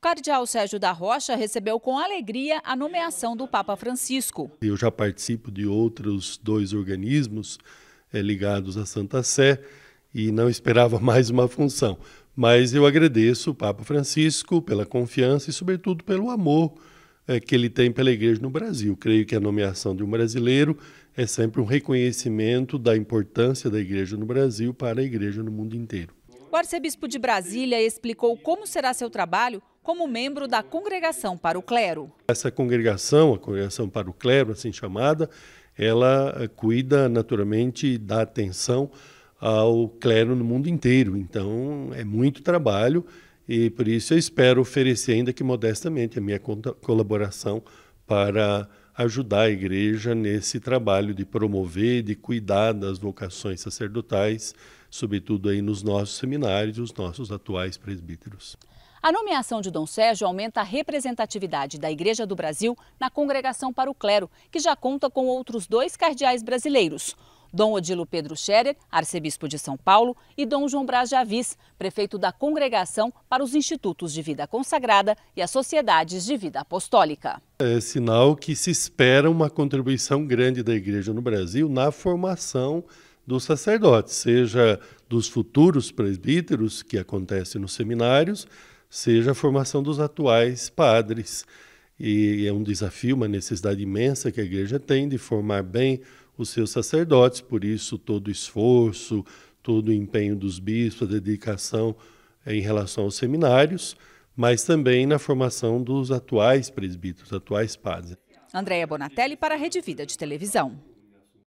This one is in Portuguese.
O cardeal Sérgio da Rocha recebeu com alegria a nomeação do Papa Francisco. Eu já participo de outros dois organismos é, ligados à Santa Sé e não esperava mais uma função. Mas eu agradeço o Papa Francisco pela confiança e, sobretudo, pelo amor é, que ele tem pela Igreja no Brasil. Creio que a nomeação de um brasileiro é sempre um reconhecimento da importância da Igreja no Brasil para a Igreja no mundo inteiro. O arcebispo de Brasília explicou como será seu trabalho como membro da Congregação para o Clero. Essa congregação, a Congregação para o Clero, assim chamada, ela eh, cuida naturalmente da atenção ao clero no mundo inteiro. Então, é muito trabalho e por isso eu espero oferecer, ainda que modestamente, a minha colaboração para ajudar a igreja nesse trabalho de promover, de cuidar das vocações sacerdotais, sobretudo aí nos nossos seminários, os nossos atuais presbíteros. A nomeação de Dom Sérgio aumenta a representatividade da Igreja do Brasil na Congregação para o Clero, que já conta com outros dois cardeais brasileiros. Dom Odilo Pedro Scherer, arcebispo de São Paulo, e Dom João Brás de Avis, prefeito da Congregação para os Institutos de Vida Consagrada e as Sociedades de Vida Apostólica. É sinal que se espera uma contribuição grande da Igreja no Brasil na formação dos sacerdotes, seja dos futuros presbíteros, que acontece nos seminários, seja a formação dos atuais padres. E é um desafio, uma necessidade imensa que a igreja tem de formar bem os seus sacerdotes, por isso todo o esforço, todo o empenho dos bispos, a dedicação eh, em relação aos seminários, mas também na formação dos atuais presbíteros, atuais padres. Andréia Bonatelli para a Rede Vida de Televisão.